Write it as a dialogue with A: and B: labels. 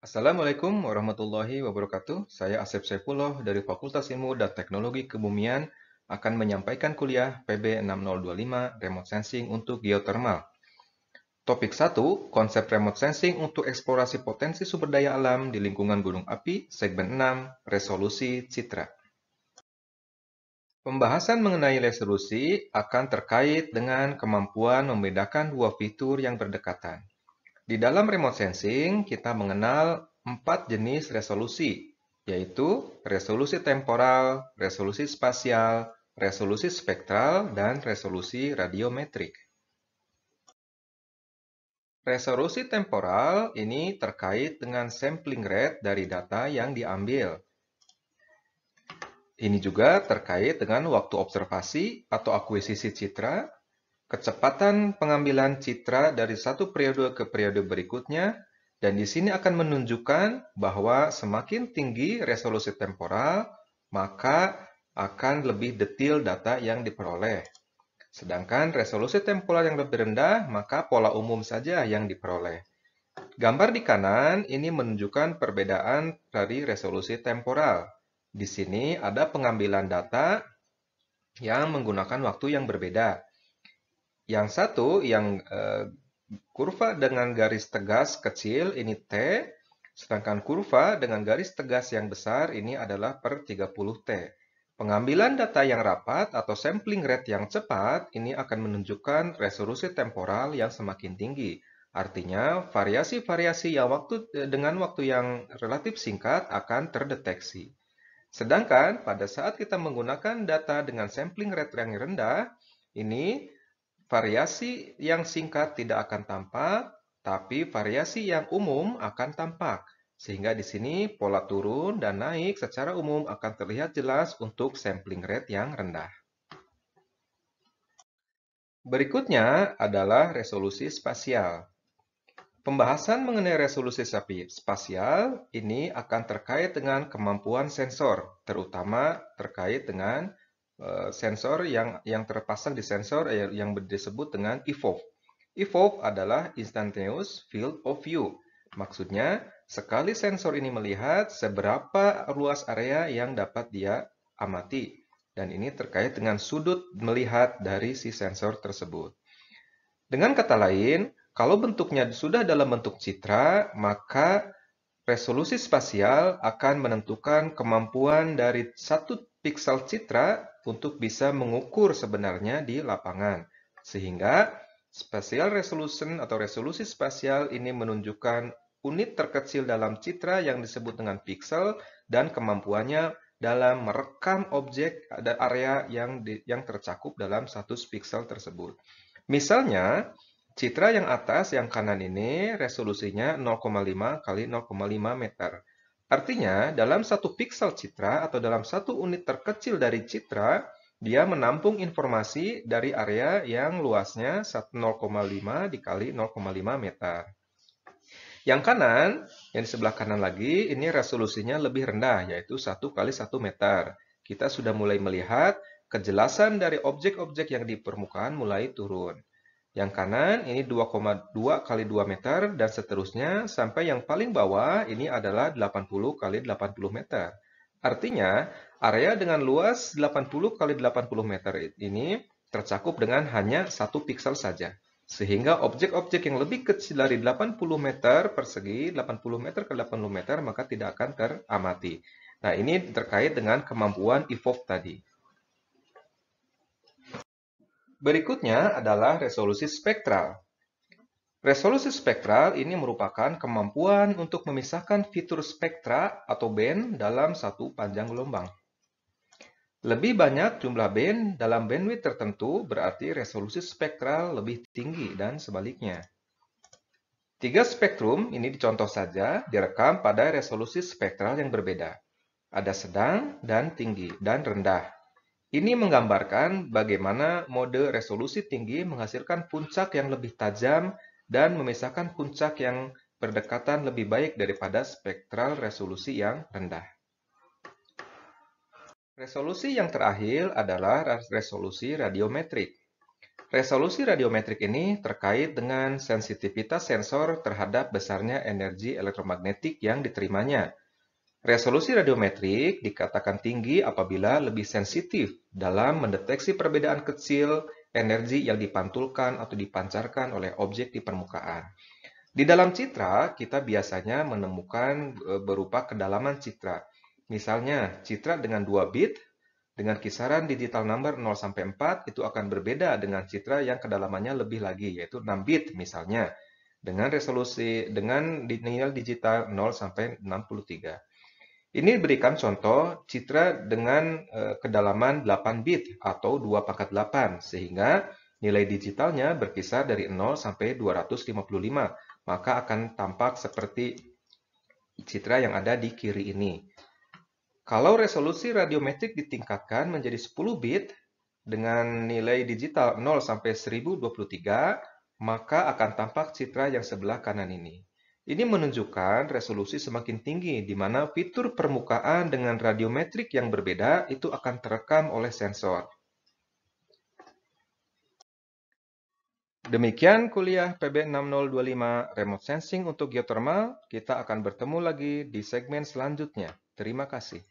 A: Assalamualaikum warahmatullahi wabarakatuh. Saya Asep Saifullah dari Fakultas Ilmu dan Teknologi Kebumian akan menyampaikan kuliah PB 6025 Remote Sensing untuk Geothermal. Topik 1, konsep remote sensing untuk eksplorasi potensi sumber daya alam di lingkungan gunung api, segmen 6, resolusi citra. Pembahasan mengenai resolusi akan terkait dengan kemampuan membedakan dua fitur yang berdekatan. Di dalam remote sensing, kita mengenal empat jenis resolusi, yaitu resolusi temporal, resolusi spasial, resolusi spektral, dan resolusi radiometrik. Resolusi temporal ini terkait dengan sampling rate dari data yang diambil. Ini juga terkait dengan waktu observasi atau akuisisi citra kecepatan pengambilan citra dari satu periode ke periode berikutnya, dan di sini akan menunjukkan bahwa semakin tinggi resolusi temporal, maka akan lebih detail data yang diperoleh. Sedangkan resolusi temporal yang lebih rendah, maka pola umum saja yang diperoleh. Gambar di kanan ini menunjukkan perbedaan dari resolusi temporal. Di sini ada pengambilan data yang menggunakan waktu yang berbeda. Yang satu, yang uh, kurva dengan garis tegas kecil, ini T. Sedangkan kurva dengan garis tegas yang besar, ini adalah per 30T. Pengambilan data yang rapat atau sampling rate yang cepat, ini akan menunjukkan resolusi temporal yang semakin tinggi. Artinya, variasi-variasi yang waktu eh, dengan waktu yang relatif singkat akan terdeteksi. Sedangkan pada saat kita menggunakan data dengan sampling rate yang rendah, ini Variasi yang singkat tidak akan tampak, tapi variasi yang umum akan tampak. Sehingga di sini pola turun dan naik secara umum akan terlihat jelas untuk sampling rate yang rendah. Berikutnya adalah resolusi spasial. Pembahasan mengenai resolusi spasial ini akan terkait dengan kemampuan sensor, terutama terkait dengan Eh, sensor yang yang terpasang di sensor eh, yang disebut dengan evolve. Evolve adalah instantaneous field of view. Maksudnya, sekali sensor ini melihat seberapa luas area yang dapat dia amati. Dan ini terkait dengan sudut melihat dari si sensor tersebut. Dengan kata lain, kalau bentuknya sudah dalam bentuk citra, maka resolusi spasial akan menentukan kemampuan dari satu piksel citra untuk bisa mengukur sebenarnya di lapangan. Sehingga spatial resolution atau resolusi spasial ini menunjukkan unit terkecil dalam citra yang disebut dengan pixel dan kemampuannya dalam merekam objek dan area yang di, yang tercakup dalam satu pixel tersebut. Misalnya, citra yang atas yang kanan ini resolusinya 0,5 kali 0,5 meter. Artinya, dalam satu piksel citra atau dalam satu unit terkecil dari citra, dia menampung informasi dari area yang luasnya 0,5 dikali 0,5 meter. Yang kanan, yang di sebelah kanan lagi, ini resolusinya lebih rendah, yaitu 1 kali 1 meter. Kita sudah mulai melihat kejelasan dari objek-objek yang di permukaan mulai turun. Yang kanan ini 2,2 kali 2 meter dan seterusnya sampai yang paling bawah ini adalah 80 kali 80 meter. Artinya area dengan luas 80 kali 80 meter ini tercakup dengan hanya satu piksel saja. Sehingga objek-objek yang lebih kecil dari 80 meter persegi, 80 meter ke 80 meter, maka tidak akan teramati. Nah, ini terkait dengan kemampuan EVOLVE tadi. Berikutnya adalah resolusi spektral. Resolusi spektral ini merupakan kemampuan untuk memisahkan fitur spektra atau band dalam satu panjang gelombang. Lebih banyak jumlah band dalam bandwidth tertentu berarti resolusi spektral lebih tinggi dan sebaliknya. Tiga spektrum ini dicontoh saja direkam pada resolusi spektral yang berbeda. Ada sedang dan tinggi dan rendah. Ini menggambarkan bagaimana mode resolusi tinggi menghasilkan puncak yang lebih tajam dan memisahkan puncak yang berdekatan lebih baik daripada spektral resolusi yang rendah. Resolusi yang terakhir adalah resolusi radiometrik. Resolusi radiometrik ini terkait dengan sensitivitas sensor terhadap besarnya energi elektromagnetik yang diterimanya, Resolusi radiometrik dikatakan tinggi apabila lebih sensitif dalam mendeteksi perbedaan kecil energi yang dipantulkan atau dipancarkan oleh objek di permukaan. Di dalam citra, kita biasanya menemukan e, berupa kedalaman citra. Misalnya, citra dengan 2 bit dengan kisaran digital number 0 sampai 4 itu akan berbeda dengan citra yang kedalamannya lebih lagi yaitu 6 bit misalnya dengan resolusi dengan nilai digital 0 sampai 63. Ini berikan contoh citra dengan eh, kedalaman 8 bit atau 2 pangkat 8, sehingga nilai digitalnya berkisar dari 0 sampai 255, maka akan tampak seperti citra yang ada di kiri ini. Kalau resolusi radiometrik ditingkatkan menjadi 10 bit dengan nilai digital 0 sampai 1023, maka akan tampak citra yang sebelah kanan ini. Ini menunjukkan resolusi semakin tinggi, di mana fitur permukaan dengan radiometrik yang berbeda itu akan terekam oleh sensor. Demikian kuliah PB6025 Remote Sensing untuk Geothermal. Kita akan bertemu lagi di segmen selanjutnya. Terima kasih.